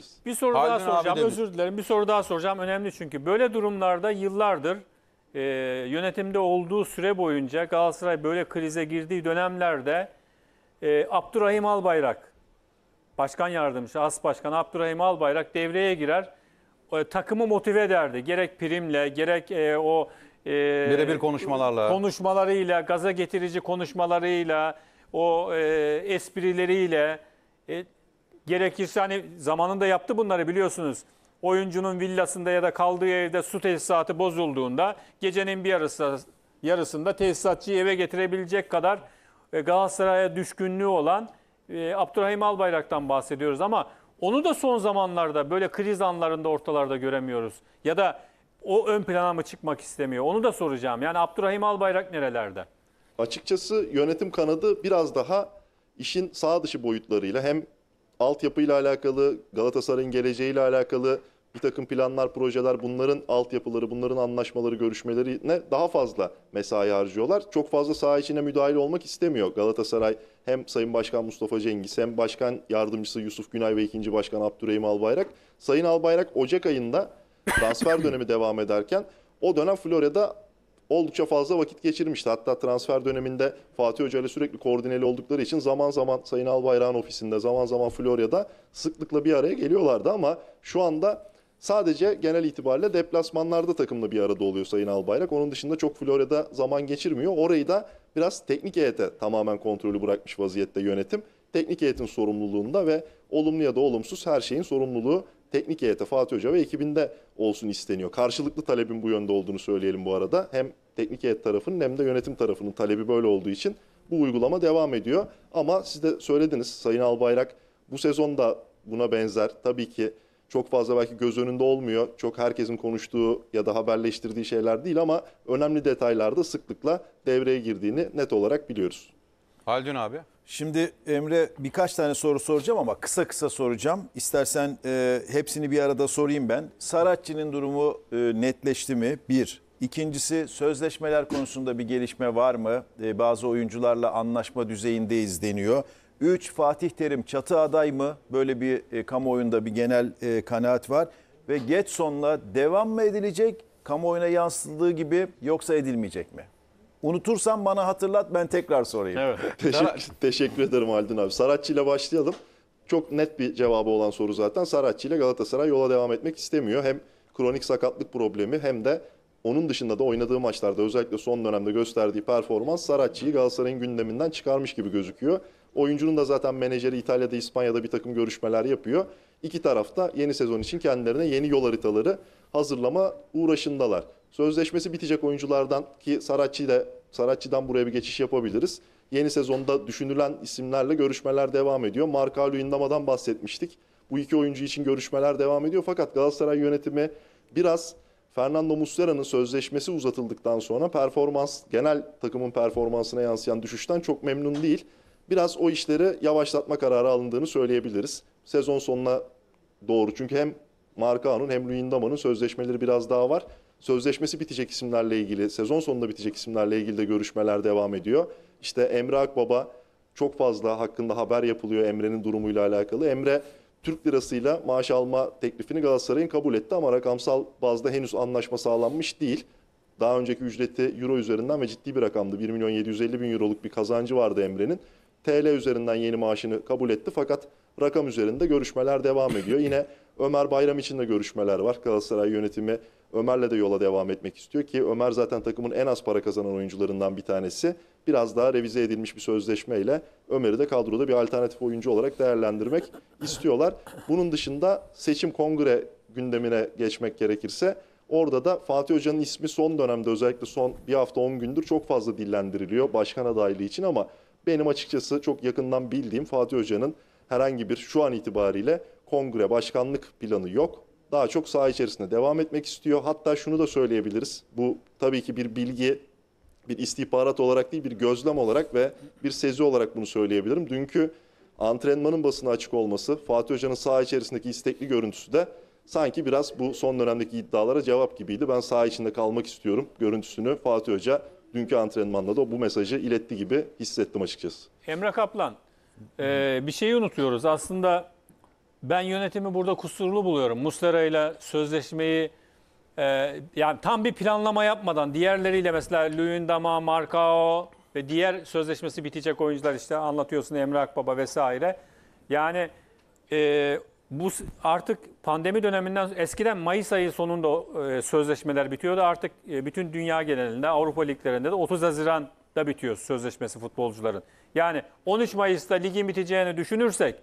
anlatırız. Bir soru Halidin daha soracağım. Abi Özür dilerim. Bir soru daha soracağım. Önemli çünkü. Böyle durumlarda yıllardır e, yönetimde olduğu süre boyunca Galatasaray böyle krize girdiği dönemlerde e, Abdurrahim Albayrak, başkan yardımcısı, as başkan Abdurrahim Albayrak devreye girer. E, takımı motive ederdi. Gerek primle, gerek e, o e, birebir konuşmalarla, konuşmalarıyla, gaza getirici konuşmalarıyla, o e, esprileriyle, e, Gerekirse hani zamanında yaptı bunları biliyorsunuz. Oyuncunun villasında ya da kaldığı evde su tesisatı bozulduğunda gecenin bir yarısı, yarısında tesisatçıyı eve getirebilecek kadar e, Galatasaray'a düşkünlüğü olan e, Abdurrahim Albayrak'tan bahsediyoruz ama onu da son zamanlarda böyle kriz anlarında ortalarda göremiyoruz. Ya da o ön plana mı çıkmak istemiyor? Onu da soracağım. Yani Abdurrahim Albayrak nerelerde? Açıkçası yönetim kanadı biraz daha işin sağ dışı boyutlarıyla hem altyapıyla alakalı, Galatasaray'ın geleceğiyle alakalı bir takım planlar, projeler, bunların altyapıları, bunların anlaşmaları, görüşmelerine daha fazla mesai harcıyorlar. Çok fazla saha içine müdahil olmak istemiyor Galatasaray. Hem Sayın Başkan Mustafa Cengiz, hem Başkan Yardımcısı Yusuf Günay ve 2. Başkan Abdurrahim Albayrak. Sayın Albayrak Ocak ayında transfer dönemi devam ederken o dönem Florya'da oldukça fazla vakit geçirmişti. Hatta transfer döneminde Fatih Hoca ile sürekli koordineli oldukları için zaman zaman Sayın Albayrak'ın ofisinde, zaman zaman Florya'da sıklıkla bir araya geliyorlardı ama şu anda Sadece genel itibariyle deplasmanlarda takımla bir arada oluyor Sayın Albayrak. Onun dışında çok Florya'da zaman geçirmiyor. Orayı da biraz teknik heyete tamamen kontrolü bırakmış vaziyette yönetim. Teknik heyetin sorumluluğunda ve olumlu ya da olumsuz her şeyin sorumluluğu teknik heyete Fatih Hoca ve ekibinde olsun isteniyor. Karşılıklı talebin bu yönde olduğunu söyleyelim bu arada. Hem teknik heyet tarafının hem de yönetim tarafının talebi böyle olduğu için bu uygulama devam ediyor. Ama siz de söylediniz Sayın Albayrak bu sezon da buna benzer. Tabii ki çok fazla belki göz önünde olmuyor. Çok herkesin konuştuğu ya da haberleştirdiği şeyler değil ama önemli detaylarda sıklıkla devreye girdiğini net olarak biliyoruz. Haldun abi. Şimdi Emre birkaç tane soru soracağım ama kısa kısa soracağım. İstersen e, hepsini bir arada sorayım ben. Saratçı'nın durumu e, netleşti mi? Bir. İkincisi sözleşmeler konusunda bir gelişme var mı? E, bazı oyuncularla anlaşma düzeyindeyiz deniyor. Üç. Fatih Terim çatı aday mı? Böyle bir e, kamuoyunda bir genel e, kanaat var. Ve Getson'la devam mı edilecek? Kamuoyuna yansıtıldığı gibi yoksa edilmeyecek mi? Unutursan bana hatırlat ben tekrar sorayım. Evet. Teşekkür, teşekkür ederim Haldun abi. Saratçı ile başlayalım. Çok net bir cevabı olan soru zaten. Saratçı ile Galatasaray yola devam etmek istemiyor. Hem kronik sakatlık problemi hem de onun dışında da oynadığı maçlarda özellikle son dönemde gösterdiği performans Saratçı'yı Galatasaray'ın gündeminden çıkarmış gibi gözüküyor. Oyuncunun da zaten menajeri İtalya'da, İspanya'da bir takım görüşmeler yapıyor. İki tarafta yeni sezon için kendilerine yeni yol haritaları hazırlama uğraşındalar. Sözleşmesi bitecek oyunculardan ki Saracchi ile Saracchi'den buraya bir geçiş yapabiliriz. Yeni sezonda düşünülen isimlerle görüşmeler devam ediyor. Marka Luyendama'dan bahsetmiştik. Bu iki oyuncu için görüşmeler devam ediyor. Fakat Galatasaray yönetimi biraz Fernando Muslera'nın sözleşmesi uzatıldıktan sonra performans, genel takımın performansına yansıyan düşüşten çok memnun değil. Biraz o işleri yavaşlatma kararı alındığını söyleyebiliriz. Sezon sonuna doğru çünkü hem Markao'nun hem Luyendama'nın sözleşmeleri biraz daha var. Sözleşmesi bitecek isimlerle ilgili, sezon sonunda bitecek isimlerle ilgili de görüşmeler devam ediyor. İşte Emre Akbaba çok fazla hakkında haber yapılıyor Emre'nin durumuyla alakalı. Emre Türk lirasıyla maaş alma teklifini Galatasaray'ın kabul etti ama rakamsal bazda henüz anlaşma sağlanmış değil. Daha önceki ücreti euro üzerinden ve ciddi bir rakamdı. 1 milyon 750 bin euroluk bir kazancı vardı Emre'nin. TL üzerinden yeni maaşını kabul etti fakat rakam üzerinde görüşmeler devam ediyor. Yine Ömer Bayram için de görüşmeler var. Galatasaray yönetimi Ömer'le de yola devam etmek istiyor ki Ömer zaten takımın en az para kazanan oyuncularından bir tanesi. Biraz daha revize edilmiş bir sözleşmeyle Ömer'i de kadroda bir alternatif oyuncu olarak değerlendirmek istiyorlar. Bunun dışında seçim kongre gündemine geçmek gerekirse Orada da Fatih Hoca'nın ismi son dönemde özellikle son bir hafta 10 gündür çok fazla dillendiriliyor başkan adaylığı için ama benim açıkçası çok yakından bildiğim Fatih Hoca'nın herhangi bir şu an itibariyle kongre başkanlık planı yok daha çok saha içerisinde devam etmek istiyor. Hatta şunu da söyleyebiliriz. Bu tabii ki bir bilgi, bir istihbarat olarak değil, bir gözlem olarak ve bir sezi olarak bunu söyleyebilirim. Dünkü antrenmanın basına açık olması, Fatih Hoca'nın saha içerisindeki istekli görüntüsü de sanki biraz bu son dönemdeki iddialara cevap gibiydi. Ben saha içinde kalmak istiyorum görüntüsünü Fatih Hoca dünkü antrenmanla da bu mesajı iletti gibi hissettim açıkçası. Emre Kaplan, ee, bir şeyi unutuyoruz. Aslında ben yönetimi burada kusurlu buluyorum. Muslera ile sözleşmeyi e, yani tam bir planlama yapmadan diğerleriyle mesela Luyendama, Marcao ve diğer sözleşmesi bitecek oyuncular işte anlatıyorsun Emre Akbaba vesaire. Yani e, bu artık pandemi döneminden eskiden Mayıs ayı sonunda e, sözleşmeler bitiyordu. Artık e, bütün dünya genelinde Avrupa liglerinde de 30 Haziran'da bitiyor sözleşmesi futbolcuların. Yani 13 Mayıs'ta ligin biteceğini düşünürsek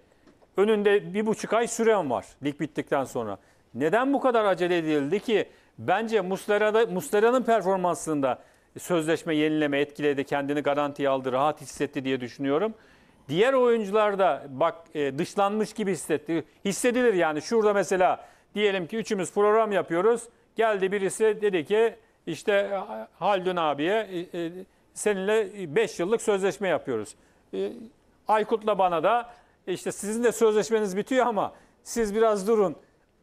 Önünde bir buçuk ay süren var lig bittikten sonra. Neden bu kadar acele edildi ki? Bence Muslera'da, Muslera'nın performansında sözleşme yenileme etkiledi, kendini garantiye aldı, rahat hissetti diye düşünüyorum. Diğer oyuncular da bak e, dışlanmış gibi hissetti. Hissedilir yani şurada mesela diyelim ki üçümüz program yapıyoruz. Geldi birisi dedi ki işte e, Haldun abiye e, seninle 5 yıllık sözleşme yapıyoruz. Aykut'la bana da e işte sizin de sözleşmeniz bitiyor ama siz biraz durun.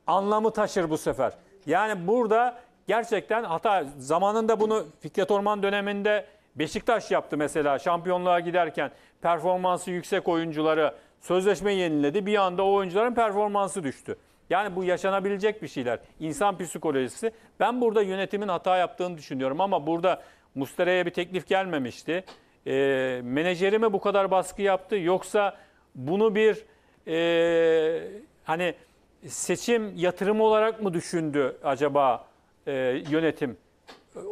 Anlamı taşır bu sefer. Yani burada gerçekten hata zamanında bunu Fikret Orman döneminde Beşiktaş yaptı mesela şampiyonluğa giderken performansı yüksek oyuncuları sözleşme yeniledi. Bir anda o oyuncuların performansı düştü. Yani bu yaşanabilecek bir şeyler. İnsan psikolojisi. Ben burada yönetimin hata yaptığını düşünüyorum ama burada Mustera'ya bir teklif gelmemişti. E, menajeri mi bu kadar baskı yaptı yoksa bunu bir e, hani seçim yatırımı olarak mı düşündü acaba e, yönetim?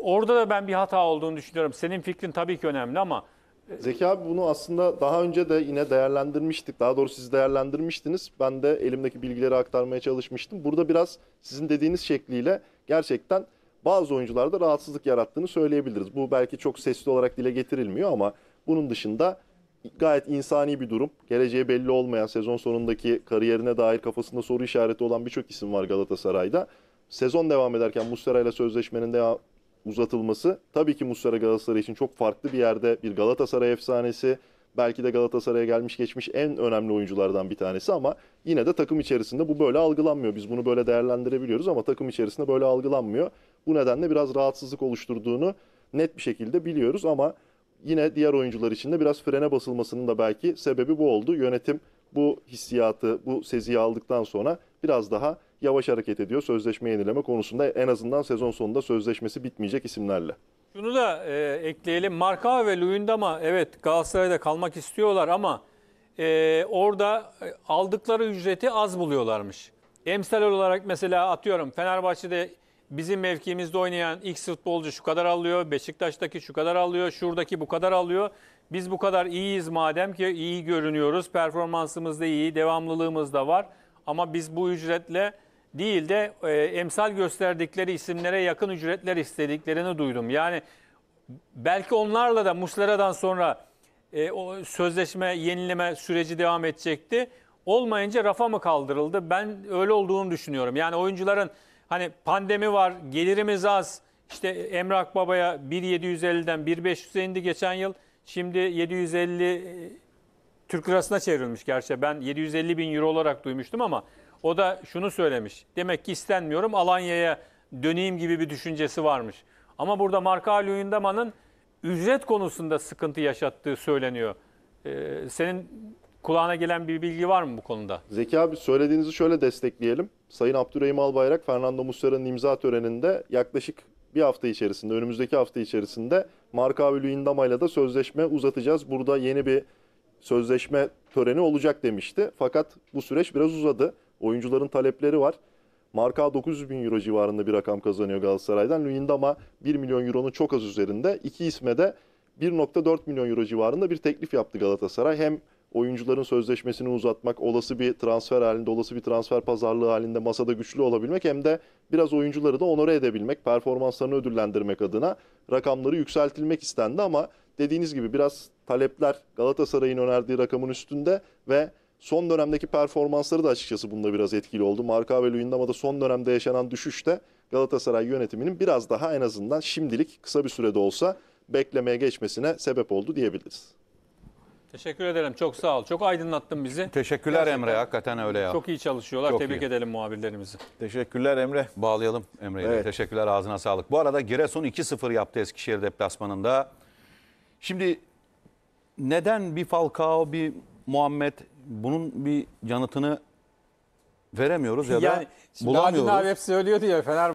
Orada da ben bir hata olduğunu düşünüyorum. Senin fikrin tabii ki önemli ama e, Zeki abi bunu aslında daha önce de yine değerlendirmiştik. Daha doğrusu siz değerlendirmiştiniz. Ben de elimdeki bilgileri aktarmaya çalışmıştım. Burada biraz sizin dediğiniz şekliyle gerçekten bazı oyuncularda rahatsızlık yarattığını söyleyebiliriz. Bu belki çok sesli olarak dile getirilmiyor ama bunun dışında gayet insani bir durum. Geleceği belli olmayan sezon sonundaki kariyerine dair kafasında soru işareti olan birçok isim var Galatasaray'da. Sezon devam ederken Muslera ile sözleşmenin de uzatılması tabii ki Muslera Galatasaray için çok farklı bir yerde bir Galatasaray efsanesi. Belki de Galatasaray'a gelmiş geçmiş en önemli oyunculardan bir tanesi ama yine de takım içerisinde bu böyle algılanmıyor. Biz bunu böyle değerlendirebiliyoruz ama takım içerisinde böyle algılanmıyor. Bu nedenle biraz rahatsızlık oluşturduğunu net bir şekilde biliyoruz ama yine diğer oyuncular için de biraz frene basılmasının da belki sebebi bu oldu. Yönetim bu hissiyatı, bu seziyi aldıktan sonra biraz daha yavaş hareket ediyor sözleşme yenileme konusunda. En azından sezon sonunda sözleşmesi bitmeyecek isimlerle. Şunu da e, ekleyelim. Marka ve Luyendama evet Galatasaray'da kalmak istiyorlar ama e, orada e, aldıkları ücreti az buluyorlarmış. Emsal olarak mesela atıyorum Fenerbahçe'de bizim mevkimizde oynayan X futbolcu şu kadar alıyor, Beşiktaş'taki şu kadar alıyor, şuradaki bu kadar alıyor. Biz bu kadar iyiyiz madem ki iyi görünüyoruz, performansımız da iyi, devamlılığımız da var. Ama biz bu ücretle değil de e, emsal gösterdikleri isimlere yakın ücretler istediklerini duydum. Yani belki onlarla da Muslera'dan sonra e, o sözleşme yenileme süreci devam edecekti. Olmayınca rafa mı kaldırıldı? Ben öyle olduğunu düşünüyorum. Yani oyuncuların hani pandemi var, gelirimiz az. İşte Emrak Baba'ya 1.750'den 1.500'e indi geçen yıl. Şimdi 750 e, Türk lirasına çevrilmiş gerçi. Ben 750 bin euro olarak duymuştum ama o da şunu söylemiş. Demek ki istenmiyorum Alanya'ya döneyim gibi bir düşüncesi varmış. Ama burada Marka Ali Uyundama'nın ücret konusunda sıkıntı yaşattığı söyleniyor. Ee, senin Kulağına gelen bir bilgi var mı bu konuda? Zeki abi söylediğinizi şöyle destekleyelim. Sayın Abdurrahim Albayrak, Fernando Muslera'nın imza töreninde yaklaşık bir hafta içerisinde, önümüzdeki hafta içerisinde Marka Luyendama ile de sözleşme uzatacağız. Burada yeni bir sözleşme töreni olacak demişti. Fakat bu süreç biraz uzadı. Oyuncuların talepleri var. Marka 900 bin euro civarında bir rakam kazanıyor Galatasaray'dan. Luyendama 1 milyon euronun çok az üzerinde. İki isme de 1.4 milyon euro civarında bir teklif yaptı Galatasaray. Hem oyuncuların sözleşmesini uzatmak, olası bir transfer halinde, olası bir transfer pazarlığı halinde masada güçlü olabilmek hem de biraz oyuncuları da onore edebilmek, performanslarını ödüllendirmek adına rakamları yükseltilmek istendi ama dediğiniz gibi biraz talepler Galatasaray'ın önerdiği rakamın üstünde ve son dönemdeki performansları da açıkçası bunda biraz etkili oldu. Marka ve Luyendama'da son dönemde yaşanan düşüşte Galatasaray yönetiminin biraz daha en azından şimdilik kısa bir sürede olsa beklemeye geçmesine sebep oldu diyebiliriz. Teşekkür ederim. Çok sağ ol. Çok aydınlattın bizi. Teşekkürler Gerçekten Emre. Hakikaten öyle ya. Çok iyi çalışıyorlar. Çok Tebrik iyi. edelim muhabirlerimizi. Teşekkürler Emre. Bağlayalım Emre'ye. Evet. Teşekkürler. Ağzına sağlık. Bu arada Giresun 2-0 yaptı Eskişehir deplasmanında. Şimdi neden bir Falcao, bir Muhammed bunun bir yanıtını veremiyoruz ya yani, da bulamıyoruz. Yani abi hep söylüyordu ya Fener